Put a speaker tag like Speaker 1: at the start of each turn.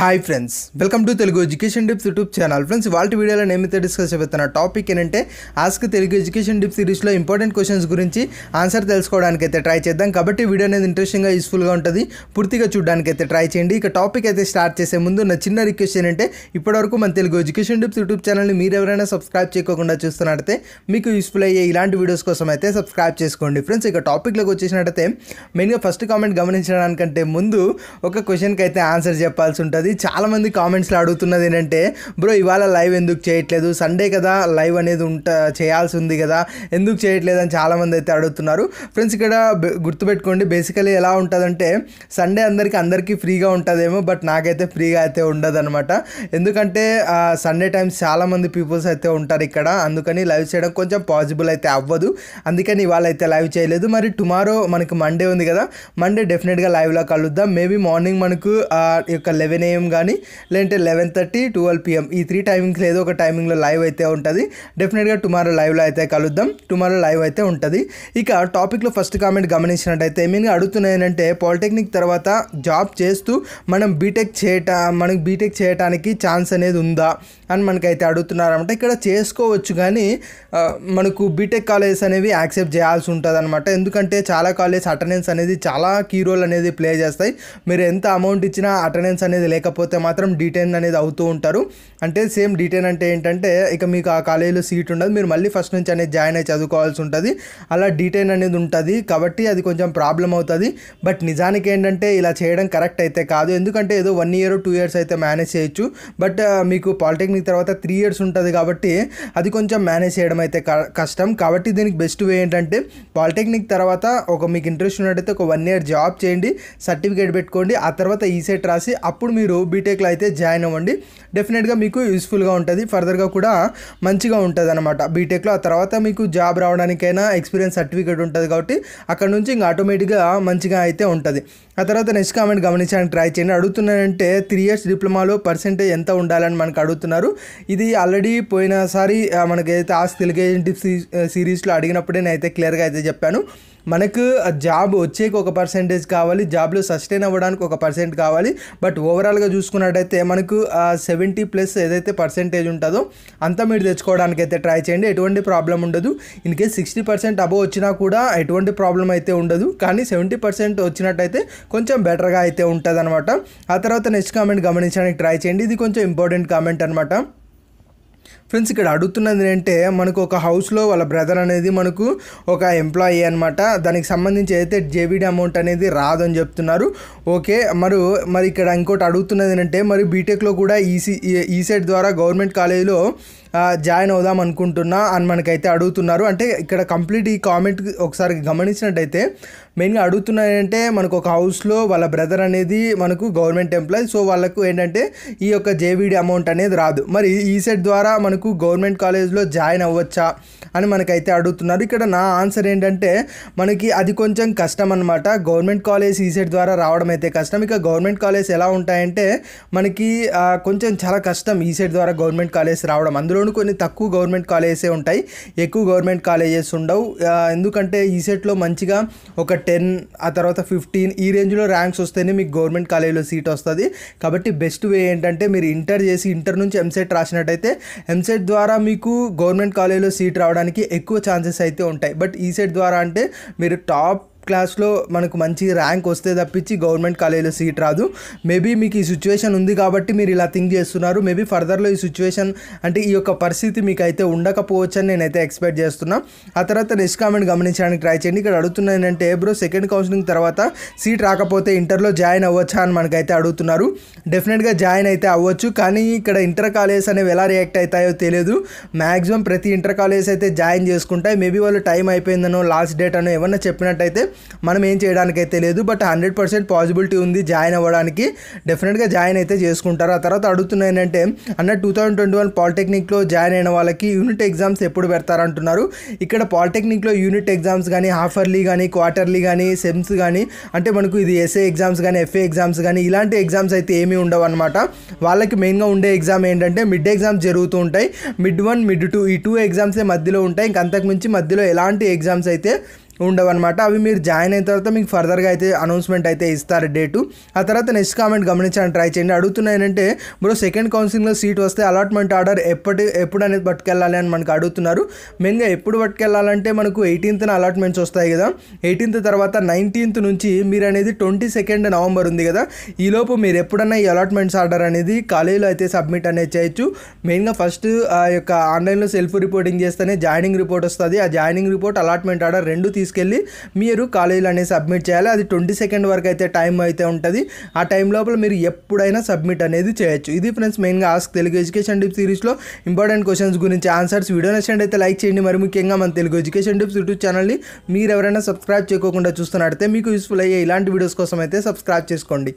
Speaker 1: hi friends welcome to Telugu education tips youtube channel friends వాళ్ళ వీడియోలో నేనైతే డిస్కస్ చేస్తున్న టాపిక్ ఏంటంటే ఆస్క్ తెలుగు ఎడ్యుకేషన్ డిప్ సిరీస్లో ఇంపార్టెంట్ క్వశ్చన్స్ గురించి ఆన్సర్ తెలుసుకోవడానికి అయితే ట్రై చేద్దాం కాబట్టి వీడియో అనేది ఇంట్రెస్టింగ్గా యూస్ఫుల్గా ఉంటుంది పూర్తిగా చూడడానికి అయితే ట్రై చేయండి ఇక టాపిక్ అయితే స్టార్ట్ చేసే ముందు నా చిన్న రిక్వెస్ట్ ఏంటంటే ఇప్పటివరకు మన తెలుగు ఎడ్యుకేషన్ డిప్స్ యూట్యూబ్ ఛానల్ని మీరు ఎవరైనా సబ్స్క్రైబ్ చేయకుండా చూస్తున్నట్టయితే మీకు యూస్ఫుల్ అయ్యే ఇలాంటి వీడియోస్ కోసం అయితే సబ్స్క్రైబ్ చేసుకోండి ఫ్రెండ్స్ ఇక టాపిక్లోకి వచ్చేసినట్టయితే మెయిన్గా ఫస్ట్ కామెంట్ గమనించడానికంటే ముందు ఒక క్వశ్చన్కి అయితే ఆన్సర్ చెప్పాల్సి ఉంటుంది అది చాలామంది కామెంట్స్లో అడుగుతున్నది ఏంటంటే బ్రో ఇవాళ లైవ్ ఎందుకు చేయట్లేదు సండే కదా లైవ్ అనేది ఉంట చేయాల్సి ఉంది కదా ఎందుకు చేయట్లేదు అని చాలామంది అయితే అడుగుతున్నారు ఫ్రెండ్స్ ఇక్కడ గుర్తుపెట్టుకోండి బేసికలీ ఎలా ఉంటుందంటే సండే అందరికీ అందరికీ ఫ్రీగా ఉంటుందేమో బట్ నాకైతే ఫ్రీగా అయితే ఉండదనమాట ఎందుకంటే సండే టైమ్స్ చాలామంది పీపుల్స్ అయితే ఉంటారు ఇక్కడ అందుకని లైవ్ చేయడం కొంచెం పాసిబుల్ అయితే అవ్వదు అందుకని ఇవాళ అయితే లైవ్ చేయలేదు మరి టుమారో మనకి మండే ఉంది కదా మండే డెఫినెట్గా లైవ్లో కలుద్దాం మేబీ మార్నింగ్ మనకు యొక్క లెవెన్ ఏఎం పిఎం కానీ లేదంటే లెవెన్ థర్టీ ట్వెల్వ్ పిఎం ఈ త్రీ టైమింగ్స్ ఏదో ఒక టైమింగ్లో లైవ్ అయితే ఉంటుంది డెఫినెట్గా టుమారో లైవ్లో అయితే కలుద్దాం టుమారో లైవ్ అయితే ఉంటుంది ఇక టాపిక్లో ఫస్ట్ కామెంట్ గమనించినట్టయితే అడుగుతున్నాయి అడుగుతున్నాయంటే పాలిటెక్నిక్ తర్వాత జాబ్ చేస్తూ మనం బీటెక్ చేయటం మనకి బీటెక్ చేయటానికి ఛాన్స్ అనేది ఉందా అని మనకైతే అడుగుతున్నారనమాట ఇక్కడ చేసుకోవచ్చు కానీ మనకు బీటెక్ కాలేజెస్ అనేవి యాక్సెప్ట్ చేయాల్సి ఉంటుంది అనమాట ఎందుకంటే చాలా కాలేజ్ అటెండెన్స్ అనేది చాలా కీ రోల్ అనేది ప్లే చేస్తాయి మీరు ఎంత అమౌంట్ ఇచ్చినా అటెండెన్స్ అనేది లేకపోతే మాత్రం డీటెయిన్ అనేది అవుతూ ఉంటారు అంటే సేమ్ డీటెయిన్ అంటే ఏంటంటే ఇక మీకు ఆ కాలేజీలో సీట్ ఉండదు మీరు మళ్ళీ ఫస్ట్ నుంచి అనేది జాయిన్ అయ్యి చదువుకోవాల్సి ఉంటుంది అలా డీటెయిన్ అనేది ఉంటుంది కాబట్టి అది కొంచెం ప్రాబ్లం అవుతుంది బట్ నిజానికి ఏంటంటే ఇలా చేయడం కరెక్ట్ అయితే కాదు ఎందుకంటే ఏదో వన్ ఇయర్ టూ ఇయర్స్ అయితే మేనేజ్ చేయొచ్చు బట్ మీకు పాలిటెక్నిక్ మనకి తర్వాత త్రీ ఇయర్స్ ఉంటుంది కాబట్టి అది కొంచెం మేనేజ్ చేయడం అయితే కష్టం కాబట్టి దీనికి బెస్ట్ వే ఏంటంటే పాలిటెక్నిక్ తర్వాత ఒక మీకు ఇంట్రెస్ట్ ఉన్నట్టయితే ఒక వన్ ఇయర్ జాబ్ చేయండి సర్టిఫికేట్ పెట్టుకోండి ఆ తర్వాత ఈసెట్ e e రాసి అప్పుడు మీరు బీటెక్లో అయితే జాయిన్ అవ్వండి డెఫినెట్గా మీకు యూస్ఫుల్గా ఉంటుంది ఫర్దర్గా కూడా మంచిగా ఉంటుంది అనమాట బీటెక్లో ఆ తర్వాత మీకు జాబ్ రావడానికైనా ఎక్స్పీరియన్స్ సర్టిఫికేట్ ఉంటుంది కాబట్టి అక్కడ నుంచి ఇంకా ఆటోమేటిక్గా మంచిగా అయితే ఉంటుంది ఆ తర్వాత నెక్స్ట్ కామెంట్ గమనించడానికి ట్రై చేయండి అడుగుతున్నానంటే త్రీ ఇయర్స్ డిప్లొమాలో పర్సెంటేజ్ ఎంత ఉండాలని మనకు అడుగుతున్నారు ఇది ఆల్రెడీ పోయినసారి మనకైతే ఆస్క్ తెలుగు ఏజెంట్ సిరీస్లో అడిగినప్పుడే నేనైతే క్లియర్గా అయితే చెప్పాను మనకు జాబ్ వచ్చేకి ఒక పర్సెంటేజ్ కావాలి జాబ్లో సస్టైన్ అవ్వడానికి ఒక పర్సెంట్ కావాలి బట్ ఓవరాల్గా చూసుకున్నట్టయితే మనకు సెవెంటీ ప్లస్ ఏదైతే పర్సెంటేజ్ ఉంటుందో అంతా మీరు తెచ్చుకోవడానికి అయితే ట్రై చేయండి ఎటువంటి ప్రాబ్లం ఉండదు in case sixty percent above వచ్చినా కూడా ఎటువంటి ప్రాబ్లం అయితే ఉండదు కానీ సెవెంటీ పర్సెంట్ వచ్చినట్టయితే కొంచెం బెటర్గా అయితే ఉంటుంది అనమాట ఆ తర్వాత నెక్స్ట్ కామెంట్ గమనించడానికి ట్రై చేయండి ఇది కొంచెం ఇంపార్టెంట్ కామెంట్ అనమాట ఫ్రెండ్స్ ఇక్కడ అడుగుతున్నది అంటే మనకు ఒక హౌస్లో వాళ్ళ బ్రదర్ అనేది మనకు ఒక ఎంప్లాయీ అనమాట దానికి సంబంధించి అయితే జేబీడీ అమౌంట్ అనేది రాదని చెప్తున్నారు ఓకే మరి మరి ఇక్కడ ఇంకోటి అడుగుతున్నది ఏంటంటే మరి బీటెక్లో కూడా ఈసీ ఈసెట్ ద్వారా గవర్నమెంట్ కాలేజీలో జాయిన్ అవుదాం అనుకుంటున్నా అని మనకైతే అడుగుతున్నారు అంటే ఇక్కడ కంప్లీట్ ఈ కామెంట్ ఒకసారి గమనించినట్టయితే మెయిన్గా అంటే మనకు ఒక హౌస్లో వాళ్ళ బ్రదర్ అనేది మనకు గవర్నమెంట్ ఎంప్లాయీ సో వాళ్ళకు ఏంటంటే ఈ యొక్క జేబీడీ అమౌంట్ అనేది రాదు మరి ఈసెట్ ద్వారా మనకు మనకు గవర్నమెంట్ కాలేజ్లో జాయిన్ అవ్వచ్చా అని మనకైతే అడుగుతున్నారు ఇక్కడ నా ఆన్సర్ ఏంటంటే మనకి అది కొంచెం కష్టం అనమాట గవర్నమెంట్ కాలేజ్ ఈసెట్ ద్వారా రావడం అయితే కష్టం ఇక గవర్నమెంట్ కాలేజ్ ఎలా ఉంటాయంటే మనకి కొంచెం చాలా కష్టం ఈసెట్ ద్వారా గవర్నమెంట్ కాలేజ్ రావడం అందులోనూ కొన్ని తక్కువ గవర్నమెంట్ కాలేజెసే ఉంటాయి ఎక్కువ గవర్నమెంట్ కాలేజెస్ ఉండవు ఎందుకంటే ఈసెట్లో మంచిగా ఒక టెన్ ఆ తర్వాత ఫిఫ్టీన్ ఈ రేంజ్లో ర్యాంక్స్ వస్తేనే మీకు గవర్నమెంట్ కాలేజీలో సీట్ వస్తుంది కాబట్టి బెస్ట్ వే ఏంటంటే మీరు ఇంటర్ చేసి ఇంటర్ నుంచి ఎంసెట్ రాసినట్టయితే ఎంసెట్ సైడ్ ద్వారా మీకు గవర్నమెంట్ కాలేజ్లో సీట్ రావడానికి ఎక్కువ ఛాన్సెస్ అయితే ఉంటాయి బట్ ఈ సైడ్ ద్వారా అంటే మీరు టాప్ క్లాస్లో మనకు మంచి ర్యాంక్ వస్తే తప్పించి గవర్నమెంట్ కాలేజీలో సీట్ రాదు మేబీ మీకు ఈ సిచ్యువేషన్ ఉంది కాబట్టి మీరు ఇలా థింక్ చేస్తున్నారు మేబీ ఫర్దర్లో ఈ సిచ్యువేషన్ అంటే ఈ యొక్క పరిస్థితి మీకు అయితే అని నేనైతే ఎక్స్పెక్ట్ చేస్తున్నా ఆ తర్వాత నెక్స్ట్ కామెంట్ గమనించడానికి ట్రై చేయండి ఇక్కడ అడుగుతున్నా ఏంటంటే బ్రో సెకండ్ కౌన్సిలింగ్ తర్వాత సీట్ రాకపోతే ఇంటర్లో జాయిన్ అవ్వచ్చా అని మనకైతే అడుగుతున్నారు డెఫినెట్గా జాయిన్ అయితే అవ్వచ్చు కానీ ఇక్కడ ఇంటర్ కాలేజెస్ అనేవి ఎలా రియాక్ట్ అవుతాయో తెలియదు మ్యాక్సిమం ప్రతి ఇంటర్ కాలేజెస్ అయితే జాయిన్ చేసుకుంటాయి మేబీ వాళ్ళు టైం అయిపోయిందనో లాస్ట్ డేట్ అనో ఏమన్నా చెప్పినట్టయితే మనం ఏం చేయడానికైతే లేదు బట్ హండ్రెడ్ పర్సెంట్ పాసిబిలిటీ ఉంది జాయిన్ అవ్వడానికి డెఫినెట్గా జాయిన్ అయితే చేసుకుంటారు ఆ తర్వాత అడుగుతున్నాయి ఏంటంటే అన్న టూ థౌజండ్ ట్వంటీ వన్ పాలిటెక్నిక్లో జాయిన్ అయిన వాళ్ళకి యూనిట్ ఎగ్జామ్స్ ఎప్పుడు పెడతారంటున్నారు ఇక్కడ పాలిటెక్నిక్లో యూనిట్ ఎగ్జామ్స్ కానీ హాఫర్లీ కానీ క్వార్టర్లీ కానీ సెమ్స్ కానీ అంటే మనకు ఇది ఎస్ఏ ఎగ్జామ్స్ కానీ ఎఫ్ఏ ఎగ్జామ్స్ కానీ ఇలాంటి ఎగ్జామ్స్ అయితే ఏమీ ఉండవు అనమాట వాళ్ళకి మెయిన్గా ఉండే ఎగ్జామ్ ఏంటంటే మిడ్ ఎగ్జామ్స్ జరుగుతూ ఉంటాయి మిడ్ వన్ మిడ్ టూ ఈ టూ ఎగ్జామ్సే మధ్యలో ఉంటాయి ఇంక అంతకుమించి మధ్యలో ఎలాంటి ఎగ్జామ్స్ అయితే ఉండవన్నమాట అవి మీరు జాయిన్ అయిన తర్వాత మీకు ఫర్దర్గా అయితే అనౌన్స్మెంట్ అయితే ఇస్తారు డేటు ఆ తర్వాత నెక్స్ట్ కామెంట్ గమనించాలని ట్రై చేయండి అడుగుతున్నా బ్రో సెకండ్ కౌన్సిలింగ్లో సీట్ వస్తే అలాట్మెంట్ ఆర్డర్ ఎప్పటి ఎప్పుడు అనేది పట్టుకెళ్ళాలి అని మనకు అడుగుతున్నారు మెయిన్గా ఎప్పుడు పట్టుకెళ్ళాలంటే మనకు ఎయిటీన్త్న అలాట్మెంట్స్ వస్తాయి కదా ఎయిటీన్త్ తర్వాత నైన్టీన్త్ నుంచి మీరు అనేది ట్వంటీ సెకండ్ నవంబర్ ఉంది కదా ఈలోపు మీరు ఎప్పుడన్నా ఈ అలాట్మెంట్స్ ఆర్డర్ అనేది కాలేజీలో అయితే సబ్మిట్ అనేది చేయొచ్చు మెయిన్గా ఫస్ట్ ఆ యొక్క ఆన్లైన్లో సెల్ఫ్ రిపోర్టింగ్ చేస్తేనే జాయినింగ్ రిపోర్ట్ వస్తుంది ఆ జాయినింగ్ రిపోర్ట్ అలాట్మెంట్ ఆర్డర్ రెండు తీసుకు తీసుకెళ్ళి మీరు కాలేజీలో అనేది సబ్మిట్ చేయాలి అది ట్వంటీ సెకండ్ వరకు అయితే టైం అయితే ఉంటుంది ఆ టైం లోపల మీరు ఎప్పుడైనా సబ్మిట్ అనేది చేయొచ్చు ఇది ఫ్రెండ్స్ మెయిన్గా ఆస్క్ తెలుగు ఎడ్యుకేషన్ డిప్ సిరీస్లో ఇంపార్టెంట్ క్వశ్చన్స్ గురించి ఆన్సర్స్ వీడియో నచ్చండి అయితే లైక్ చేయండి మరి ముఖ్యంగా మన తెలుగు ఎడ్యుకేషన్ డిప్స్ యూట్యూబ్ ఛానల్ని మీరు ఎవరైనా సబ్స్క్రైబ్ చేయకోకుండా చూస్తున్నట్టయితే మీకు యూస్ఫుల్ అయ్యే ఇలాంటి వీడియోస్ కోసం అయితే సబ్స్క్రైబ్ చేసుకోండి